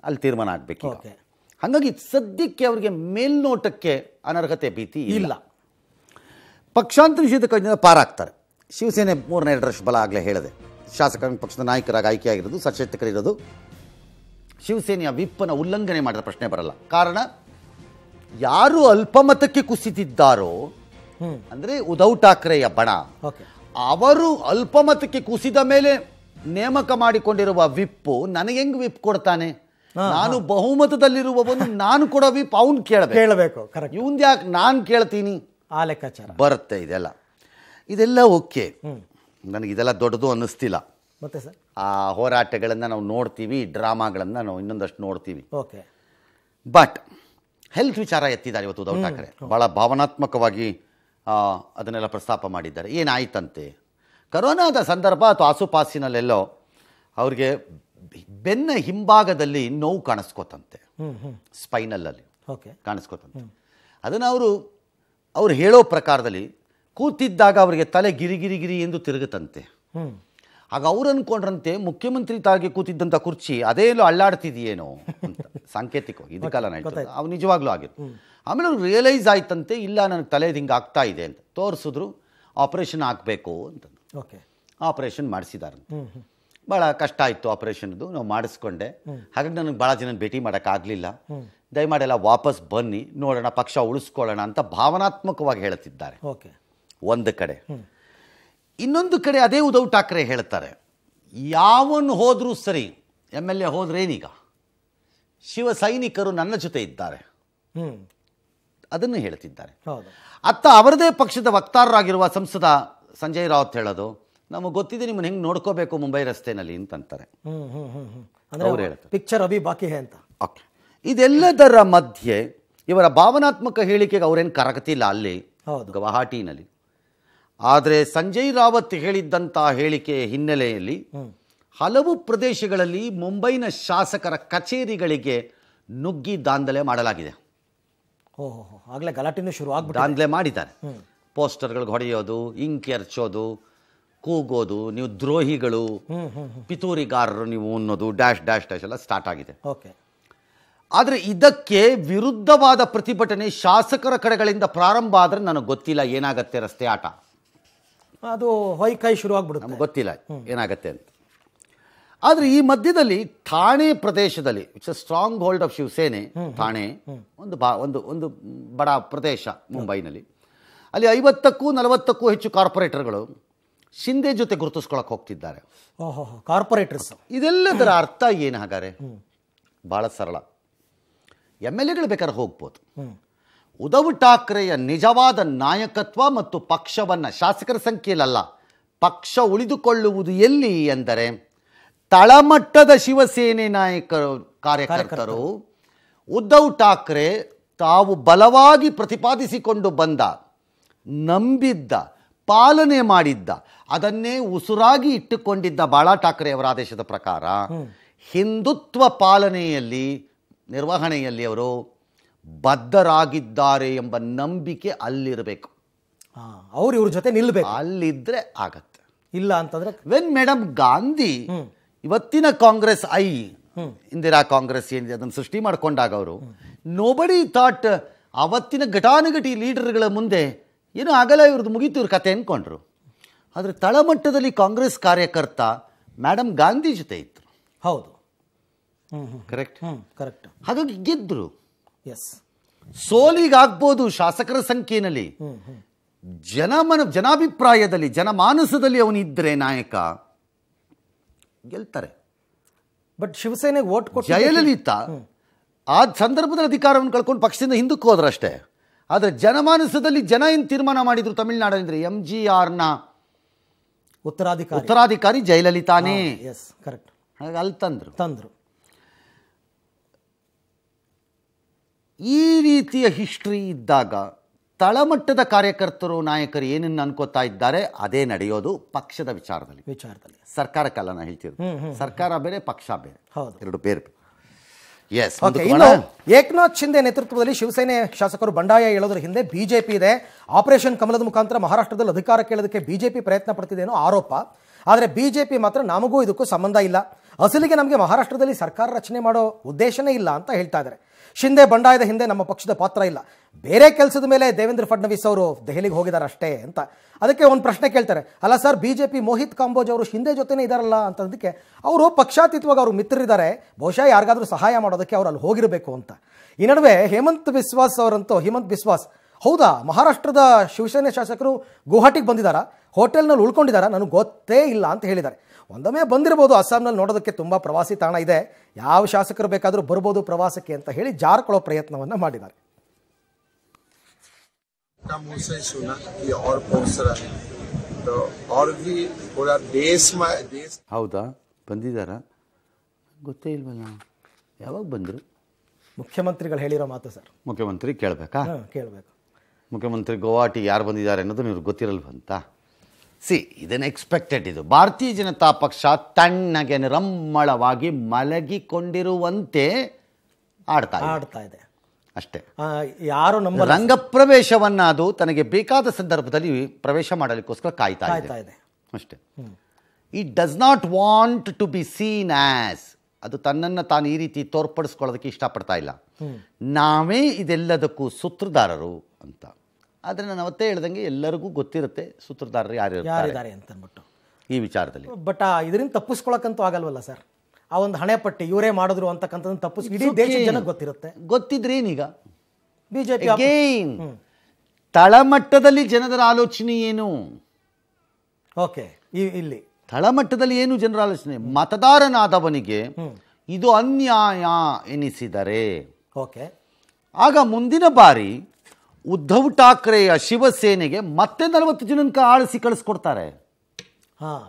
ಅಲ್ಲಿ ತೀರ್ಮಾನ ಆಗಬೇಕು ಓಕೆ ಹಾಗಾಗಿ ಸದ್ಯಕ್ಕೆ ಅವರಿಗೆ ಮೇಲ್ನೋಟಕ್ಕೆ ಅನರ್ಹತೆ ಭೀತಿ ಇಲ್ಲ ಪಕ್ಷಾಂತರ ನಿಷೇಧ ಕಾಯ್ದೆಯಿಂದ ಪಾರಾಗ್ತಾರೆ ಶಿವಸೇನೆ ಮೂರನೇ ಎರಡರಷ್ಟು ಬಲ ಆಗಲೇ ಹೇಳಿದೆ ಶಾಸಕಾಂಗ ಪಕ್ಷದ ನಾಯಕರಾಗಿ ಆಯ್ಕೆಯಾಗಿರೋದು ಸಚೇತಕರಿರೋದು ಶಿವಸೇನೆಯ ವಿಪ್ಪನ ಉಲ್ಲಂಘನೆ ಮಾಡಿದ ಪ್ರಶ್ನೆ ಬರಲ್ಲ ಕಾರಣ ಯಾರು ಅಲ್ಪಮತಕ್ಕೆ ಕುಸಿತಿದ್ದಾರೋ ಅಂದರೆ ಉದ್ಧವ್ ಠಾಕ್ರೆಯ ಬಣ ಅವರು ಅಲ್ಪಮತಕ್ಕೆ ಕುಸಿದ ಮೇಲೆ ನೇಮಕ ಮಾಡಿಕೊಂಡಿರುವ ವಿಪ್ಪು ನನಗೆ ಹೆಂಗೆ ವಿಪ್ ಕೊಡ್ತಾನೆ ನಾನು ಬಹುಮತದಲ್ಲಿರುವವನು ನಾನು ಕೊಡವಿ ಪೌನ್ ಕೇಳಬೇಕು ಕೇಳಬೇಕು ಕರೆಕ್ಟ್ ಇವನ್ ಯಾಕೆ ನಾನು ಕೇಳ್ತೀನಿ ಆ ಲೆಕ್ಕಾಚಾರ ಬರುತ್ತೆ ಇದೆಲ್ಲ ಇದೆಲ್ಲ ಓಕೆ ನನಗೆ ಇದೆಲ್ಲ ದೊಡ್ಡದು ಅನ್ನಿಸ್ತಿಲ್ಲ ಮತ್ತೆ ಸರ್ ಆ ಹೋರಾಟಗಳನ್ನ ನಾವು ನೋಡ್ತೀವಿ ಡ್ರಾಮಾಗಳನ್ನು ನಾವು ಇನ್ನೊಂದಷ್ಟು ನೋಡ್ತೀವಿ ಓಕೆ ಬಟ್ ಹೆಲ್ತ್ ವಿಚಾರ ಎತ್ತಿದ್ದಾರೆ ಇವತ್ತು ಉದ್ಧವ್ ಠಾಕ್ರೆ ಭಾಳ ಭಾವನಾತ್ಮಕವಾಗಿ ಅದನ್ನೆಲ್ಲ ಪ್ರಸ್ತಾಪ ಮಾಡಿದ್ದಾರೆ ಏನಾಯ್ತಂತೆ ಕರೋನಾದ ಸಂದರ್ಭ ಅಥವಾ ಆಸುಪಾಸಿನಲ್ಲೆಲ್ಲೋ ಅವ್ರಿಗೆ ಬೆನ್ನ ಹಿಂಭಾಗದಲ್ಲಿ ನೋವು ಕಾಣಿಸ್ಕೋತಂತೆ ಸ್ಪೈನಲಲ್ಲಿ ಓಕೆ ಕಾಣಿಸ್ಕೋತಂತೆ ಅದನ್ನು ಅವರು ಅವ್ರು ಹೇಳೋ ಪ್ರಕಾರದಲ್ಲಿ ಕೂತಿದ್ದಾಗ ಅವರಿಗೆ ತಲೆ ಗಿರಿಗಿರಿ ಗಿರಿ ಎಂದು ತಿರುಗುತ್ತಂತೆ ಆಗ ಅವ್ರು ಅನ್ಕೊಂಡ್ರಂತೆ ಮುಖ್ಯಮಂತ್ರಿ ತಾಗಿ ಕೂತಿದ್ದಂಥ ಕುರ್ಚಿ ಅದೇನು ಅಳ್ಳಾಡ್ತಿದೆಯೇನೋ ಅಂತ ಸಾಂಕೇತಿಕವಾಗಿ ಇದಕ್ಕೆಲ್ಲ *laughs* ಅವ್ರು ನಿಜವಾಗ್ಲೂ ಆಗಿತ್ತು ಆಮೇಲೆ ಅವ್ರು ರಿಯಲೈಸ್ ಆಯ್ತಂತೆ ಇಲ್ಲ ನನಗೆ ತಲೆದು ಹಿಂಗೆ ಆಗ್ತಾ ಇದೆ ಅಂತ ತೋರಿಸಿದ್ರು ಆಪರೇಷನ್ ಆಗಬೇಕು ಅಂತ ಓಕೆ ಆಪ್ರೇಷನ್ ಮಾಡಿಸಿದಾರಂತೆ ಭಾಳ ಕಷ್ಟ ಆಯಿತು ಆಪರೇಷನ್ದು ನಾವು ಮಾಡಿಸ್ಕೊಂಡೆ ಹಾಗಾಗಿ ನನಗೆ ಭಾಳ ಜನ ಭೇಟಿ ಮಾಡೋಕ್ಕಾಗಲಿಲ್ಲ ದಯಮಾಡೆಲ್ಲ ವಾಪಸ್ ಬನ್ನಿ ನೋಡೋಣ ಪಕ್ಷ ಉಳಿಸ್ಕೊಳ್ಳೋಣ ಅಂತ ಭಾವನಾತ್ಮಕವಾಗಿ ಹೇಳ್ತಿದ್ದಾರೆ ಓಕೆ ಒಂದು ಕಡೆ ಇನ್ನೊಂದು ಕಡೆ ಅದೇ ಉದ್ಧವ್ ಠಾಕ್ರೆ ಹೇಳ್ತಾರೆ ಯಾವನ್ನು ಹೋದರೂ ಸರಿ ಎಮ್ ಎಲ್ ಎ ಹೋದ್ರೇನೀಗ ಶಿವಸೈನಿಕರು ನನ್ನ ಜೊತೆ ಇದ್ದಾರೆ ಅದನ್ನು ಹೇಳ್ತಿದ್ದಾರೆ ಅತ್ತ ಅವರದೇ ಪಕ್ಷದ ವಕ್ತಾರರಾಗಿರುವ ಸಂಸದ ಸಂಜಯ್ ರಾವತ್ ಹೇಳೋದು ನಮಗೆ ಗೊತ್ತಿದೆ ನಿಮ್ಮನ್ನು ಹೆಂಗೆ ನೋಡ್ಕೋಬೇಕು ಮುಂಬೈ ರಸ್ತೆಯಲ್ಲಿ ಅಂತಂತಾರೆ ಅವ್ರು ಹೇಳ್ತಾರೆ ಪಿಕ್ಚರ್ ಅಭಿ ಬಾಕಿ ಹೇ ಅಂತ ಓಕೆ ಇದೆಲ್ಲದರ ಮಧ್ಯೆ ಇವರ ಭಾವನಾತ್ಮಕ ಹೇಳಿಕೆಗೆ ಅವರೇನು ಕರಗತಿಲ್ಲ ಅಲ್ಲಿ ಗವಾಹಾಟಿನಲ್ಲಿ ಆದರೆ ಸಂಜಯ್ ರಾವತ್ ಹೇಳಿದ್ದಂಥ ಹೇಳಿಕೆ ಹಿನ್ನೆಲೆಯಲ್ಲಿ ಹಲವು ಪ್ರದೇಶಗಳಲ್ಲಿ ಮುಂಬೈನ ಶಾಸಕರ ಕಚೇರಿಗಳಿಗೆ ನುಗ್ಗಿ ದಾಂಧಲೆ ಮಾಡಲಾಗಿದೆ ಆಗಲೇ ಗಲಾಟೆನೂ ಶುರು ದಾಂಧಲೆ ಮಾಡಿದ್ದಾರೆ ಪೋಸ್ಟರ್ಗಳಿಗೆ ಹೊಡೆಯೋದು ಇಂಕಿ ಹರ್ಚೋದು ಕೂಗೋದು ನೀವು ದ್ರೋಹಿಗಳು ಪಿತೂರಿಗಾರರು ನೀವು ಅನ್ನೋದು ಡ್ಯಾಶ್ ಡ್ಯಾಶ್ ಡ್ಯಾಶ್ ಎಲ್ಲ ಸ್ಟಾರ್ಟ್ ಆಗಿದೆ ಓಕೆ ಆದರೆ ಇದಕ್ಕೆ ವಿರುದ್ಧವಾದ ಪ್ರತಿಭಟನೆ ಶಾಸಕರ ಕಡೆಗಳಿಂದ ಪ್ರಾರಂಭ ಆದರೆ ನನಗೆ ಗೊತ್ತಿಲ್ಲ ಏನಾಗತ್ತೆ ರಸ್ತೆ ಆಟ ಅದು ಹೊಯ್ಕೈ ಶುರು ಆಗ್ಬಿಡುತ್ತೆ ನಮ್ಗೆ ಗೊತ್ತಿಲ್ಲ ಏನಾಗತ್ತೆ ಅಂತ ಆದರೆ ಈ ಮಧ್ಯದಲ್ಲಿ ಠಾಣೆ ಪ್ರದೇಶದಲ್ಲಿ it's a stronghold of Shivsena Thane ಒಂದು ಬಾ ಒಂದು ಒಂದು ಬಡ ಪ್ರದೇಶ ಮುಂಬೈನಲ್ಲಿ ಅಲ್ಲಿ ಐವತ್ತಕ್ಕೂ ನಲವತ್ತಕ್ಕೂ ಹೆಚ್ಚು ಕಾರ್ಪೊರೇಟರ್ಗಳು ಶಿಂದೆ ಜೊತೆ ಗುರುತಿಸ್ಕೊಳಕ್ಕೆ ಹೋಗ್ತಿದ್ದಾರೆ ಕಾರ್ಪೊರೇಟರ್ಸ್ ಇದೆಲ್ಲದರ ಅರ್ಥ ಏನು ಹಾಗಾದ್ರೆ ಭಾಳ ಸರಳ ಎಮ್ ಎಲ್ ಎಗಳು ಬೇಕಾದ್ರೆ ಹೋಗ್ಬೋದು ಉದ್ಧವ್ ಠಾಕ್ರೆಯ ನಿಜವಾದ ನಾಯಕತ್ವ ಮತ್ತು ಪಕ್ಷವನ್ನು ಶಾಸಕರ ಸಂಖ್ಯೆಯಲ್ಲ ಪಕ್ಷ ಉಳಿದುಕೊಳ್ಳುವುದು ಎಲ್ಲಿ ಎಂದರೆ ತಳಮಟ್ಟದ ಶಿವಸೇನೆ ನಾಯಕರು ಕಾರ್ಯಕರ್ತರು ಉದ್ಧವ್ ಠಾಕ್ರೆ ತಾವು ಬಲವಾಗಿ ಪ್ರತಿಪಾದಿಸಿಕೊಂಡು ಬಂದ ನಂಬಿದ್ದ ಪಾಲನೆ ಮಾಡಿದ್ದ ಅದನ್ನೇ ಉಸುರಾಗಿ ಇಟ್ಟುಕೊಂಡಿದ್ದ ಬಾಳ ಠಾಕ್ರೆ ಅವರ ಆದೇಶದ ಪ್ರಕಾರ ಹಿಂದುತ್ವ ಪಾಲನೆಯಲ್ಲಿ ನಿರ್ವಹಣೆಯಲ್ಲಿ ಅವರು ಬದ್ಧರಾಗಿದ್ದಾರೆ ಎಂಬ ನಂಬಿಕೆ ಅಲ್ಲಿರಬೇಕು ಅವ್ರು ಇವ್ರ ಜೊತೆ ನಿಲ್ಲಬೇಕು ಅಲ್ಲಿದ್ದರೆ ಆಗತ್ತೆ ಇಲ್ಲ ಅಂತಂದ್ರೆ ವೆನ್ ಮೇಡಮ್ ಗಾಂಧಿ ಇವತ್ತಿನ ಕಾಂಗ್ರೆಸ್ ಐ ಇಂದಿರಾ ಕಾಂಗ್ರೆಸ್ ಏನಿದೆ ಅದನ್ನು ಸೃಷ್ಟಿ ಮಾಡಿಕೊಂಡಾಗ ಅವರು ನೋಬಡಿ ಥಾಟ್ ಅವತ್ತಿನ ಘಟಾನುಘಟಿ ಲೀಡರ್ಗಳ ಮುಂದೆ ಏನೋ ಆಗಲ್ಲ ಇವ್ರದ್ದು ಮುಗೀತು ಇವ್ರ ಕತೆ ಅಂದ್ಕೊಂಡ್ರು ಆದರೆ ತಳಮಟ್ಟದಲ್ಲಿ ಕಾಂಗ್ರೆಸ್ ಕಾರ್ಯಕರ್ತ ಮೇಡಮ್ ಗಾಂಧಿ ಜೊತೆ ಇತ್ತು ಹೌದು ಕರೆಕ್ಟ್ ಕರೆಕ್ಟ್ ಹಾಗಾಗಿ ಗೆದ್ದರು ಎಸ್ ಸೋಲಿಗಾಗ್ಬೋದು ಶಾಸಕರ ಸಂಖ್ಯೆಯಲ್ಲಿ ಜನಮನ ಜನಾಭಿಪ್ರಾಯದಲ್ಲಿ ಜನಮಾನಸದಲ್ಲಿ ಅವನಿದ್ರೆ ನಾಯಕ ಗೆಲ್ತಾರೆ ಬಟ್ ಶಿವಸೇನೆಗೆ ಓಟ್ ಜಯಲಲಿತಾ ಆ ಸಂದರ್ಭದಲ್ಲಿ ಅಧಿಕಾರವನ್ನು ಕಳ್ಕೊಂಡು ಪಕ್ಷದಿಂದ ಹಿಂದಕ್ಕೆ ಹೋದ್ರಷ್ಟೇ ಆದರೆ ಜನಮಾನಸದಲ್ಲಿ ಜನ ಏನು ತೀರ್ಮಾನ ಮಾಡಿದ್ರು ತಮಿಳುನಾಡಲ್ಲಿ ಎಂ ಜಿ ಆರ್ನ ಉತ್ತರಾಧಿಕಾರಿ ಉತ್ತರಾಧಿಕಾರಿ ಜಯಲಲಿತಾನೇ ಎಸ್ ಕರೆಕ್ಟ್ ಹಾಗಾಗಿ ಅಲ್ಲಿ ತಂದರು ತಂದರು ಈ ರೀತಿಯ ಹಿಸ್ಟ್ರಿ ಇದ್ದಾಗ ತಳಮಟ್ಟದ ಕಾರ್ಯಕರ್ತರು ನಾಯಕರು ಏನನ್ನು ಅನ್ಕೋತಾ ಇದ್ದಾರೆ ಅದೇ ನಡೆಯೋದು ಪಕ್ಷದ ವಿಚಾರದಲ್ಲಿ ವಿಚಾರದಲ್ಲಿ ಸರ್ಕಾರ ನಾನು ಹೇಳ್ತಿರೋದು ಸರ್ಕಾರ ಬೇರೆ ಪಕ್ಷ ಬೇರೆ ಹೌದು ಎರಡು ಬೇರೆ ಎಸ್ ಇನ್ನು ಏಕನಾಥ್ ಶಿಂದೆ ನೇತೃತ್ವದಲ್ಲಿ ಶಿವಸೇನೆ ಶಾಸಕರು ಬಂಡಾಯ ಹೇಳೋದ್ರ ಹಿಂದೆ ಬಿಜೆಪಿ ಇದೆ ಆಪರೇಷನ್ ಕಮಲದ ಮುಖಾಂತರ ಮಹಾರಾಷ್ಟ್ರದಲ್ಲಿ ಅಧಿಕಾರ ಕೇಳೋದಕ್ಕೆ ಬಿಜೆಪಿ ಪ್ರಯತ್ನ ಪಡ್ತಿದೆ ಅನ್ನೋ ಆರೋಪ ಆದರೆ ಬಿಜೆಪಿ ಮಾತ್ರ ನಮಗೂ ಇದಕ್ಕೂ ಸಂಬಂಧ ಇಲ್ಲ ಅಸಲಿಗೆ ನಮಗೆ ಮಹಾರಾಷ್ಟ್ರದಲ್ಲಿ ಸರ್ಕಾರ ರಚನೆ ಮಾಡೋ ಉದ್ದೇಶನೇ ಇಲ್ಲ ಅಂತ ಹೇಳ್ತಾ ಇದ್ದಾರೆ ಶಿಂದೆ ಬಂಡಾಯದ ಹಿಂದೆ ನಮ್ಮ ಪಕ್ಷದ ಪಾತ್ರ ಇಲ್ಲ ಬೇರೆ ಕೆಲಸದ ಮೇಲೆ ದೇವೇಂದ್ರ ಫಡ್ನವೀಸ್ ಅವರು ದೆಹಲಿಗೆ ಹೋಗಿದ್ದಾರೆ ಅಷ್ಟೇ ಅಂತ ಅದಕ್ಕೆ ಒಂದು ಪ್ರಶ್ನೆ ಕೇಳ್ತಾರೆ ಅಲ್ಲ sir B J P Mohit Kamboj ಅವರು ಶಿಂದೆ ಜೊತೆನೇ ಇದ್ದಾರಲ್ಲ ಅಂತಂದಕ್ಕೆ ಅವರು ಪಕ್ಷಾತೀತವಾಗಿ ಅವರು ಮಿತ್ರರಿದ್ದಾರೆ ಬಹುಶಃ ಯಾರಿಗಾದರೂ ಸಹಾಯ ಮಾಡೋದಕ್ಕೆ ಅವರು ಅಲ್ಲಿ ಹೋಗಿರಬೇಕು ಅಂತ ಈ ನಡುವೆ ಹೇಮಂತ್ ಬಿಸ್ವಾಸ್ ಅವರಂತೂ ಹೇಮಂತ್ ಬಿಸ್ವಾಸ್ ಹೌದಾ ಮಹಾರಾಷ್ಟ್ರದ ಶಿವಸೇನೆ ಶಾಸಕರು ಗುವಾಹಟಿಗೆ ಬಂದಿದ್ದಾರೆ ಹೋಟೆಲ್ನಲ್ಲಿ ಉಳ್ಕೊಂಡಿದ್ದಾರೆ ನನಗೆ ಗೊತ್ತೇ ಇಲ್ಲ ಅಂತ ಹೇಳಿದ್ದಾರೆ ಒಂದೊಮ್ಮೆ ಬಂದಿರ್ಬೋದು ಅಸ್ಸಾಂನಲ್ಲಿ ನೋಡೋದಕ್ಕೆ ತುಂಬ ಪ್ರವಾಸಿ ತಾಣ ಇದೆ ಯಾವ ಶಾಸಕರು ಬೇಕಾದರೂ ಬರ್ಬೋದು ಪ್ರವಾಸಕ್ಕೆ ಅಂತ ಹೇಳಿ ಜಾರ್ಕೊಳ್ಳೋ ಪ್ರಯತ್ನವನ್ನು ಮಾಡಿದ್ದಾರೆ ಹೌದಾ ಬಂದಿದ್ದಾರ ಗೊತ್ತೇ ಇಲ್ವಲ್ಲ ಯಾವಾಗ ಬಂದರು ಮುಖ್ಯಮಂತ್ರಿಗಳು ಹೇಳಿರೋ ಮಾತು ಸರ್ ಮುಖ್ಯಮಂತ್ರಿ ಕೇಳಬೇಕಾ ಕೇಳಬೇಕು ಮುಖ್ಯಮಂತ್ರಿ ಗುವಾಹಟಿ ಯಾರು ಬಂದಿದ್ದಾರೆ ಅನ್ನೋದು ಗೊತ್ತಿರಲ್ಲ ಗೊತ್ತಿರಲ್ವಂತ ಸಿ ಇದನ್ನು ಎಕ್ಸ್ಪೆಕ್ಟೆಡ್ ಇದು ಭಾರತೀಯ ಜನತಾ ಪಕ್ಷ ತಣ್ಣಗೆ ನಿರಮ್ಮಳವಾಗಿ ಮಲಗಿಕೊಂಡಿರುವಂತೆ ಆಡ್ತಾ ಆಡ್ತಾ ಇದೆ ಅಷ್ಟೇ ಯಾರು ನಮ್ಮ ರಂಗಪ್ರವೇಶವನ್ನ ಅದು ತನಗೆ ಬೇಕಾದ ಸಂದರ್ಭದಲ್ಲಿ ಪ್ರವೇಶ ಮಾಡಲಿಕ್ಕೋಸ್ಕರ ಕಾಯ್ತಾ ಇದೆ ಅಷ್ಟೇ it does not want to be seen as ಅದು ತನ್ನನ್ನು ತಾನು ಈ ರೀತಿ ತೋರ್ಪಡಿಸ್ಕೊಳ್ಳೋದಕ್ಕೆ ಇಷ್ಟಪಡ್ತಾ ಇಲ್ಲ ನಾವೇ ಇದೆಲ್ಲದಕ್ಕೂ ಸೂತ್ರಧಾರರು ಅಂತ ಆದರೆ ನಾನು ಅವತ್ತೇ ಹೇಳ್ದಂಗೆ ಎಲ್ಲರಿಗೂ ಗೊತ್ತಿರುತ್ತೆ ಸೂತ್ರಧಾರರು ಯಾರು ಯಾರಿದ್ದಾರೆ ಅಂತ ಅಂದ್ಬಿಟ್ಟು ಈ ವಿಚಾರದಲ್ಲಿ ಬಟ್ ಇದರಿಂದ ತಪ್ಪಿಸ್ಕೊಳಕ್ಕಂತೂ ಆಗಲ್ವಲ್ಲ ಸರ್ ಆ ಒಂದು ಹಣೆ ಪಟ್ಟಿ ಇವರೇ ಮಾಡಿದ್ರು ಅಂತಕ್ಕಂಥದ್ದು ತಪ್ಪಿಸ್ ಇಡೀ ದೇಶದ ಜನಕ್ಕೆ ಗೊತ್ತಿರುತ್ತೆ ಗೊತ್ತಿದ್ರೇನೀಗ ಬಿಜೆಪಿ ತಳಮಟ್ಟದಲ್ಲಿ ಜನರ ಆಲೋಚನೆ ಏನು ಓಕೆ ಇಲ್ಲಿ ತಳಮಟ್ಟದಲ್ಲಿ ಏನು ಜನರ ಆಲೋಚನೆ ಮತದಾರನಾದವನಿಗೆ ಇದು ಅನ್ಯಾಯ ಎನಿಸಿದರೆ ಓಕೆ ಆಗ ಮುಂದಿನ ಬಾರಿ ಉದ್ಧವ್ ಠಾಕ್ರೆಯ ಶಿವಸೇನೆಗೆ ಮತ್ತೆ ನಲವತ್ತು ಜನಕ್ಕೆ ಆಳಿಸಿ ಕಳಿಸ್ಕೊಡ್ತಾರೆ ಹಾಂ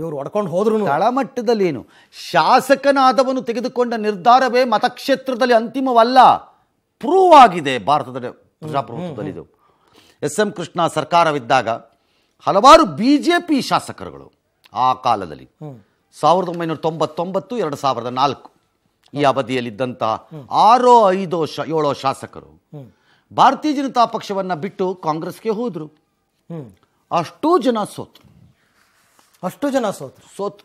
ಇವರು ಒಡ್ಕೊಂಡು ಹೋದ್ರು ತಳಮಟ್ಟದಲ್ಲಿ ಏನು ಶಾಸಕನಾದವನು ತೆಗೆದುಕೊಂಡ ನಿರ್ಧಾರವೇ ಮತಕ್ಷೇತ್ರದಲ್ಲಿ ಅಂತಿಮವಲ್ಲ ಪ್ರೂವ್ ಆಗಿದೆ ಭಾರತದ ಪ್ರಜಾಪ್ರಭುತ್ವದಲ್ಲಿ ಇದು ಎಸ್ ಎಂ ಕೃಷ್ಣ ಸರ್ಕಾರವಿದ್ದಾಗ ಹಲವಾರು ಬಿ ಜೆ ಪಿ ಶಾಸಕರುಗಳು ಆ ಕಾಲದಲ್ಲಿ ಸಾವಿರದ ಒಂಬೈನೂರ ತೊಂಬತ್ತೊಂಬತ್ತು ಎರಡು ಸಾವಿರದ ನಾಲ್ಕು ಈ ಅವಧಿಯಲ್ಲಿದ್ದಂಥ ಆರೋ ಐದೋ ಶ ಏಳೋ ಶಾಸಕರು ಭಾರತೀಯ ಜನತಾ ಪಕ್ಷವನ್ನು ಬಿಟ್ಟು ಕಾಂಗ್ರೆಸ್ಗೆ ಹೋದರು ಅಷ್ಟೂ ಜನ ಸೋತರು ಅಷ್ಟು ಜನ ಸೋತರು ಸೋತು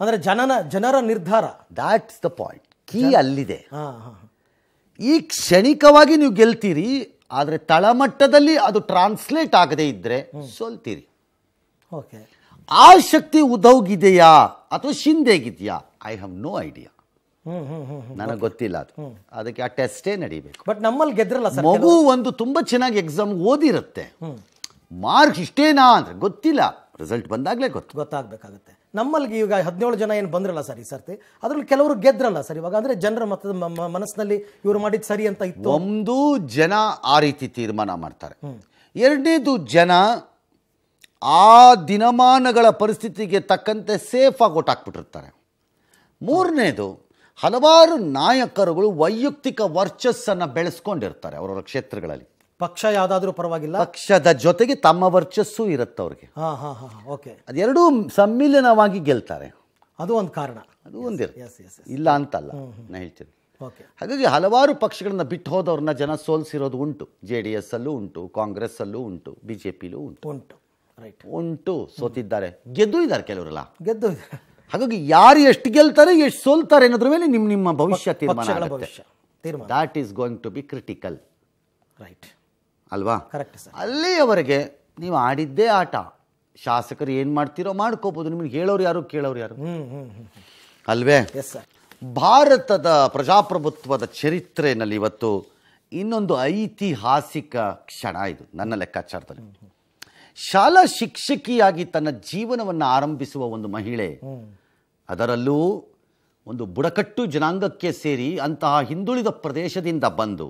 ಅಂದರೆ ಜನನ ಜನರ ನಿರ್ಧಾರ ದ್ಯಾಟ್ಸ್ ದ ಪಾಯಿಂಟ್ ಕೀ ಅಲ್ಲಿದೆ ಈ ಕ್ಷಣಿಕವಾಗಿ ನೀವು ಗೆಲ್ತೀರಿ ಆದರೆ ತಳಮಟ್ಟದಲ್ಲಿ ಅದು ಟ್ರಾನ್ಸ್ಲೇಟ್ ಆಗದೇ ಇದ್ದರೆ ಸೋಲ್ತೀರಿ ಓಕೆ ಆ ಶಕ್ತಿ ಉದೌಗಿದೆಯಾ ಅಥವಾ ಶಿಂದೆಗಿದೆಯಾ ಐ ಹ್ಯಾವ್ ನೋ ಐಡಿಯಾ ನನಗೆ ಗೊತ್ತಿಲ್ಲ ಅದು ಅದಕ್ಕೆ ಆ ಟೆಸ್ಟೇ ನಡೀಬೇಕು ಬಟ್ ನಮ್ಮಲ್ಲಿ ಗೆದ್ರಲ್ಲ ಮಗು ಒಂದು ತುಂಬ ಚೆನ್ನಾಗಿ ಎಕ್ಸಾಮ್ ಓದಿರುತ್ತೆ ಮಾರ್ಕ್ಸ್ ಇಷ್ಟೇನಾ ಅಂದ್ರೆ ಗೊತ್ತಿಲ್ಲ ರಿಸಲ್ಟ್ ಬಂದಾಗಲೇ ಗೊತ್ತು ಗೊತ್ತಾಗಬೇಕಾಗುತ್ತೆ ನಮ್ಮಲ್ಲಿ ಈಗ ಹದಿನೇಳು ಜನ ಏನು ಬಂದ್ರಲ್ಲ ಸರ್ ಈ ಸರ್ತಿ ಅದರಲ್ಲಿ ಕೆಲವರು ಗೆದ್ರಲ್ಲ ಸರ್ ಇವಾಗ ಅಂದರೆ ಜನರ ಮತದ ಮನಸ್ಸಿನಲ್ಲಿ ಇವರು ಮಾಡಿದ್ದು ಸರಿ ಅಂತ ಇತ್ತು ಒಂದು ಜನ ಆ ರೀತಿ ತೀರ್ಮಾನ ಮಾಡ್ತಾರೆ ಎರಡನೇದು ಜನ ಆ ದಿನಮಾನಗಳ ಪರಿಸ್ಥಿತಿಗೆ ತಕ್ಕಂತೆ ಸೇಫಾಗಿ ಒಟ್ಟಾಕ್ಬಿಟ್ಟಿರ್ತಾರೆ ಮೂರನೇದು ಹಲವಾರು ನಾಯಕರುಗಳು ವೈಯಕ್ತಿಕ ವರ್ಚಸ್ಸನ್ನು ಬೆಳೆಸ್ಕೊಂಡಿರ್ತಾರೆ ಅವರವರ ಕ್ಷೇತ್ರಗಳಲ್ಲಿ ಪಕ್ಷ ಯಾವುದಾದ್ರೂ ಪರವಾಗಿಲ್ಲ ಪಕ್ಷದ ಜೊತೆಗೆ ತಮ್ಮ ವರ್ಚಸ್ಸು ಇರುತ್ತೆ ಅವ್ರಿಗೆ ಹಾಂ ಹಾಂ ಓಕೆ ಅದೆರಡೂ ಸಮ್ಮಿಲನವಾಗಿ ಗೆಲ್ತಾರೆ ಅದು ಒಂದು ಕಾರಣ ಅದು ಒಂದಿರ ಇಲ್ಲ ಅಂತಲ್ಲ ನಾ ಹೇಳ್ತೀನಿ ಓಕೆ ಹಾಗಾಗಿ ಹಲವಾರು ಪಕ್ಷಗಳನ್ನ ಬಿಟ್ಟು ಹೋದವ್ರನ್ನ ಜನ ಸೋಲಿಸಿರೋದು ಉಂಟು ಜೆ ಡಿ ಎಸ್ ಅಲ್ಲೂ ಉಂಟು ಅಲ್ಲೂ ಉಂಟು ಬಿ ಜೆ ಪಿಲೂ ಉಂಟು ಉಂಟು ರೈಟ್ ಉಂಟು ಸೋತಿದ್ದಾರೆ ಗೆದ್ದು ಇದ್ದಾರೆ ಕೆಲವರೆಲ್ಲ ಗೆದ್ದು ಇದ್ದಾರೆ ಹಾಗಾಗಿ ಯಾರು ಎಷ್ಟು ಗೆಲ್ತಾರೆ ಎಷ್ಟು ಸೋಲ್ತಾರೆ ಅನ್ನೋದ್ರ ಮೇಲೆ ನಿಮ್ಮ ನಿಮ್ಮ ಭವಿಷ್ಯ ತೀರ್ಮಾನ ಭವಿಷ್ಯ is going to be critical right ಅಲ್ವಾ ಕರೆಕ್ಟ್ ಸರ್ ಅಲ್ಲಿಯವರೆಗೆ ನೀವು ಆಡಿದ್ದೇ ಆಟ ಶಾಸಕರು ಏನು ಮಾಡ್ತೀರೋ ಮಾಡ್ಕೋಬೋದು ನಿಮ್ಗೆ ಹೇಳೋರು ಯಾರು ಕೇಳೋರು ಯಾರು ಅಲ್ವೇ ಭಾರತದ ಪ್ರಜಾಪ್ರಭುತ್ವದ ಚರಿತ್ರೆಯಲ್ಲಿ ಇವತ್ತು ಇನ್ನೊಂದು ಐತಿಹಾಸಿಕ ಕ್ಷಣ ಇದು ನನ್ನ ಲೆಕ್ಕಾಚಾರದಲ್ಲಿ ಶಾಲಾ ಶಿಕ್ಷಕಿಯಾಗಿ ತನ್ನ ಜೀವನವನ್ನು ಆರಂಭಿಸುವ ಒಂದು ಮಹಿಳೆ ಅದರಲ್ಲೂ ಒಂದು ಬುಡಕಟ್ಟು ಜನಾಂಗಕ್ಕೆ ಸೇರಿ ಅಂತಹ ಹಿಂದುಳಿದ ಪ್ರದೇಶದಿಂದ ಬಂದು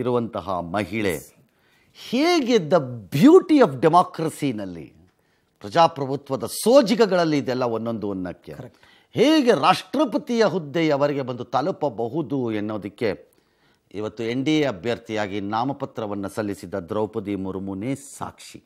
ಇರುವಂತಹ ಮಹಿಳೆ ಹೇಗೆ ದ ಬ್ಯೂಟಿ ಆಫ್ ಡೆಮಾಕ್ರಸಿನಲ್ಲಿ ಪ್ರಜಾಪ್ರಭುತ್ವದ ಸೋಜಿಗಗಳಲ್ಲಿ ಇದೆಲ್ಲ ಒಂದೊಂದು ಒಂದಕ್ಕೆ ಹೇಗೆ ರಾಷ್ಟ್ರಪತಿಯ ಹುದ್ದೆಯವರಿಗೆ ಬಂದು ತಲುಪಬಹುದು ಎನ್ನುವುದಕ್ಕೆ ಇವತ್ತು ಎನ್ ಡಿ ಎ ಅಭ್ಯರ್ಥಿಯಾಗಿ ನಾಮಪತ್ರವನ್ನು ಸಲ್ಲಿಸಿದ ದ್ರೌಪದಿ ಮುರ್ಮುನೇ ಸಾಕ್ಷಿ